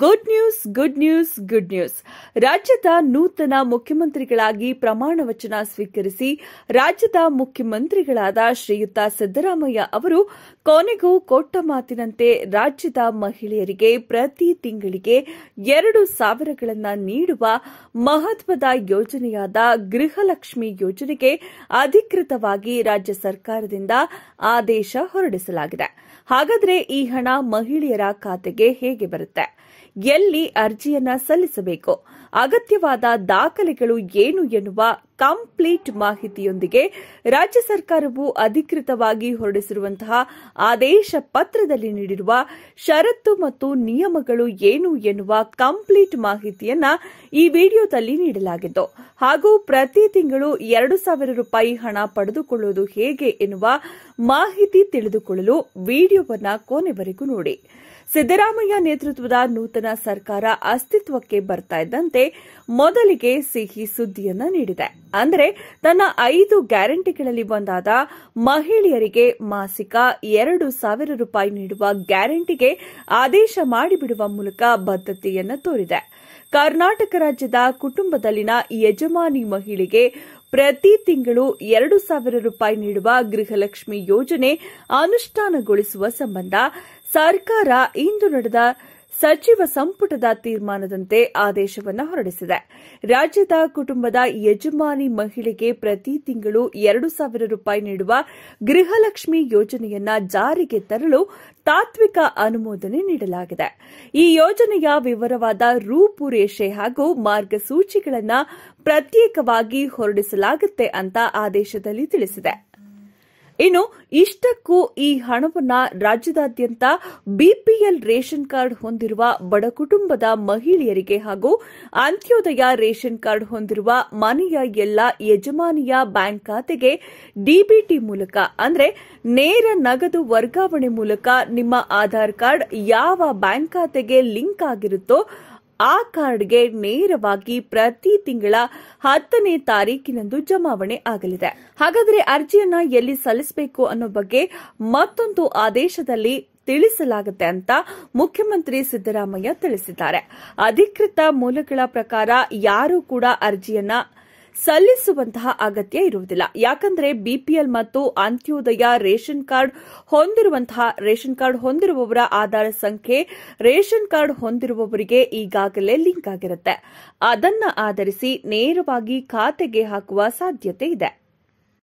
good news good news good news ರಾಜ್ಯದ ನೂತನ ಮುಖ್ಯಮಂತ್ರಿಗಳಾಗಿ ಪ್ರಮಾಣ ವಚನ ಸ್ವೀಕರಿಸಿ ರಾಜ್ಯದ ಮುಖ್ಯಮಂತ್ರಿಗಳಾದ ಶ್ರೀಯುತ ಸಿದ್ದರಾಮಯ್ಯ ಅವರು ಕೊನೆಗೂ ಕೊಟ್ಟ ಮಾತಿನಂತೆ ರಾಜ್ಯದ ಮಹಿಳೆಯರಿಗೆ ಪ್ರತಿ ತಿಂಗಳಿಗೆ ಎರಡು ಸಾವಿರಗಳನ್ನು ನೀಡುವ ಮಹತ್ವದ ಯೋಜನೆಯಾದ ಗೃಹಲಕ್ಷ್ಮಿ ಯೋಜನೆಗೆ ಅಧಿಕೃತವಾಗಿ ರಾಜ್ಯ ಸರ್ಕಾರದಿಂದ ಆದೇಶ ಹೊರಡಿಸಲಾಗಿದೆ ಹಾಗಾದರೆ ಈ ಹಣ ಮಹಿಳೆಯರ ಖಾತೆಗೆ ಹೇಗೆ ಬರುತ್ತೆ ಎಲ್ಲಿ ಅರ್ಜಿಯನ್ನ ಸಲ್ಲಿಸಬೇಕು ಅಗತ್ಯವಾದ ದಾಖಲೆಗಳು ಏನು ಎನ್ನುವ ಕಂಪ್ಲೀಟ್ ಮಾಹಿತಿಯೊಂದಿಗೆ ರಾಜ್ಯ ಸರ್ಕಾರವು ಅಧಿಕೃತವಾಗಿ ಹೊರಡಿಸಿರುವಂತಹ ಆದೇಶ ಪತ್ರದಲ್ಲಿ ನೀಡಿರುವ ಷರತ್ತು ಮತ್ತು ನಿಯಮಗಳು ಏನು ಎನ್ನುವ ಕಂಪ್ಲೀಟ್ ಮಾಹಿತಿಯನ್ನ ಈ ವಿಡಿಯೋದಲ್ಲಿ ನೀಡಲಾಗಿತ್ತು ಹಾಗೂ ಪ್ರತಿ ತಿಂಗಳು ಎರಡು ಸಾವಿರ ರೂಪಾಯಿ ಹಣ ಪಡೆದುಕೊಳ್ಳುವುದು ಹೇಗೆ ಎನ್ನುವ ಮಾಹಿತಿ ತಿಳಿದುಕೊಳ್ಳಲು ವಿಡಿಯೋವನ್ನು ಕೊನೆವರೆಗೂ ನೋಡಿ ಸಿದ್ದರಾಮಯ್ಯ ನೇತೃತ್ವದ ನೂತನ ಸರ್ಕಾರ ಅಸ್ತಿತ್ವಕ್ಕೆ ಬರ್ತಾ ಇದ್ದಂತೆ ಮೊದಲಿಗೆ ಸಿಹಿ ಸುದ್ದಿಯನ್ನ ನೀಡಿದೆ ಅಂದರೆ ತನ್ನ ಐದು ಗ್ಯಾರಂಟಿಗಳಲ್ಲಿ ಒಂದಾದ ಮಹಿಳೆಯರಿಗೆ ಮಾಸಿಕ ಎರಡು ಸಾವಿರ ರೂಪಾಯಿ ನೀಡುವ ಗ್ಯಾರಂಟಿಗೆ ಆದೇಶ ಮಾಡಿಬಿಡುವ ಮೂಲಕ ಬದ್ಧತೆಯನ್ನು ತೋರಿದೆ ಕರ್ನಾಟಕ ರಾಜ್ಯದ ಕುಟುಂಬದಲ್ಲಿನ ಯಜಮಾನಿ ಮಹಿಳೆಗೆ ಪ್ರತಿ ತಿಂಗಳು ಎರಡು ಸಾವಿರ ರೂಪಾಯಿ ನೀಡುವ ಗೃಹಲಕ್ಷ್ಮಿ ಯೋಜನೆ ಅನುಷ್ಠಾನಗೊಳಿಸುವ ಸಂಬಂಧ ಸರ್ಕಾರ ಇಂದು ನಡೆದ ಸಚಿವ ಸಂಪುಟದ ತೀರ್ಮಾನದಂತೆ ಆದೇಶವನ್ನು ಹೊರಡಿಸಿದೆ ರಾಜ್ಯದ ಕುಟುಂಬದ ಯಜಮಾನಿ ಮಹಿಳೆಗೆ ಪ್ರತಿ ತಿಂಗಳು ಎರಡು ಸಾವಿರ ರೂಪಾಯಿ ನೀಡುವ ಗೃಹಲಕ್ಷ್ಮಿ ಯೋಜನೆಯನ್ನ ಜಾರಿಗೆ ತರಲು ತಾತ್ವಿಕ ಅನುಮೋದನೆ ನೀಡಲಾಗಿದೆ ಈ ಯೋಜನೆಯ ವಿವರವಾದ ರೂಪುರೇಷೆ ಹಾಗೂ ಮಾರ್ಗಸೂಚಿಗಳನ್ನು ಪ್ರತ್ಯೇಕವಾಗಿ ಹೊರಡಿಸಲಾಗುತ್ತೆ ಅಂತ ಆದೇಶದಲ್ಲಿ ತಿಳಿಸಿದೆ ಇನ್ನು ಇಷ್ಟಕ್ಕೂ ಈ ಹಣವನ್ನು ರಾಜ್ಯದಾದ್ಯಂತ ಬಿಪಿಎಲ್ ರೇಷನ್ ಕಾರ್ಡ್ ಹೊಂದಿರುವ ಬಡ ಕುಟುಂಬದ ಮಹಿಳೆಯರಿಗೆ ಹಾಗೂ ಅಂತ್ಯೋದಯ ರೇಷನ್ ಕಾರ್ಡ್ ಹೊಂದಿರುವ ಮನೆಯ ಎಲ್ಲ ಯಜಮಾನಿಯ ಬ್ಯಾಂಕ್ ಖಾತೆಗೆ ಡಿಬಿಟಿ ಮೂಲಕ ಅಂದರೆ ನೇರ ನಗದು ವರ್ಗಾವಣೆ ಮೂಲಕ ನಿಮ್ಮ ಆಧಾರ್ ಕಾರ್ಡ್ ಯಾವ ಬ್ಯಾಂಕ್ ಖಾತೆಗೆ ಲಿಂಕ್ ಆಗಿರುತ್ತೋ ಆ ಕಾರ್ಡ್ಗೆ ನೇರವಾಗಿ ಪ್ರತಿ ತಿಂಗಳ ಹತ್ತನೇ ತಾರೀಕಿನಂದು ಜಮಾವಣೆ ಆಗಲಿದೆ ಹಾಗಾದರೆ ಅರ್ಜಿಯನ್ನ ಎಲ್ಲಿ ಸಲ್ಲಿಸಬೇಕು ಅನ್ನೋ ಬಗ್ಗೆ ಮತ್ತೊಂದು ಆದೇಶದಲ್ಲಿ ತಿಳಿಸಲಾಗುತ್ತೆ ಅಂತ ಮುಖ್ಯಮಂತ್ರಿ ಸಿದ್ದರಾಮಯ್ಯ ತಿಳಿಸಿದ್ದಾರೆ ಅಧಿಕೃತ ಮೂಲಗಳ ಪ್ರಕಾರ ಯಾರೂ ಕೂಡ ಅರ್ಜಿಯನ್ನ ಸಲ್ಲಿಸುವಂತಹ ಅಗತ್ಯ ಇರುವುದಿಲ್ಲ ಯಾಕಂದರೆ ಬಿಪಿಎಲ್ ಮತ್ತು ಅಂತ್ಯೋದಯ ರೇಷನ್ ಕಾರ್ಡ್ ಹೊಂದಿರುವಂತಹ ರೇಷನ್ ಕಾರ್ಡ್ ಹೊಂದಿರುವವರ ಆಧಾರ್ ಸಂಖ್ಯೆ ರೇಷನ್ ಕಾರ್ಡ್ ಹೊಂದಿರುವವರಿಗೆ ಈಗಾಗಲೇ ಲಿಂಕ್ ಆಗಿರುತ್ತೆ ಅದನ್ನ ಆಧರಿಸಿ ನೇರವಾಗಿ ಖಾತೆಗೆ ಹಾಕುವ ಸಾಧ್ಯತೆ ಇದೆ